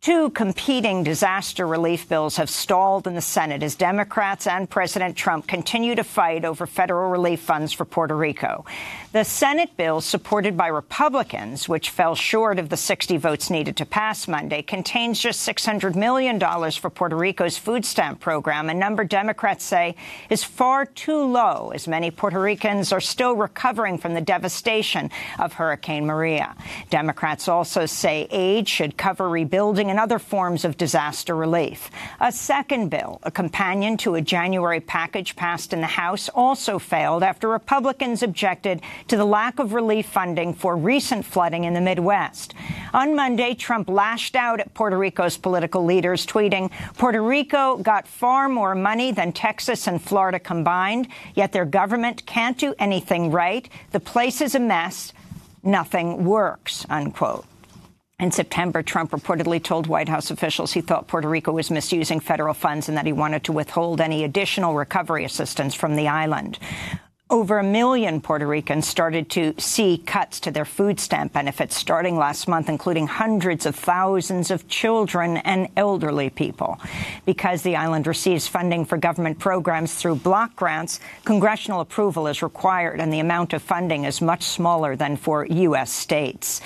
Two competing disaster relief bills have stalled in the Senate as Democrats and President Trump continue to fight over federal relief funds for Puerto Rico. The Senate bill, supported by Republicans, which fell short of the 60 votes needed to pass Monday, contains just $600 million for Puerto Rico's food stamp program, a number Democrats say is far too low, as many Puerto Ricans are still recovering from the devastation of Hurricane Maria. Democrats also say aid should cover rebuilding housing and other forms of disaster relief. A second bill, a companion to a January package passed in the House, also failed after Republicans objected to the lack of relief funding for recent flooding in the Midwest. On Monday, Trump lashed out at Puerto Rico's political leaders, tweeting, Puerto Rico got far more money than Texas and Florida combined, yet their government can't do anything right. The place is a mess. Nothing works, unquote. In September, Trump reportedly told White House officials he thought Puerto Rico was misusing federal funds and that he wanted to withhold any additional recovery assistance from the island. Over a million Puerto Ricans started to see cuts to their food stamp benefits starting last month, including hundreds of thousands of children and elderly people. Because the island receives funding for government programs through block grants, congressional approval is required, and the amount of funding is much smaller than for U.S. states.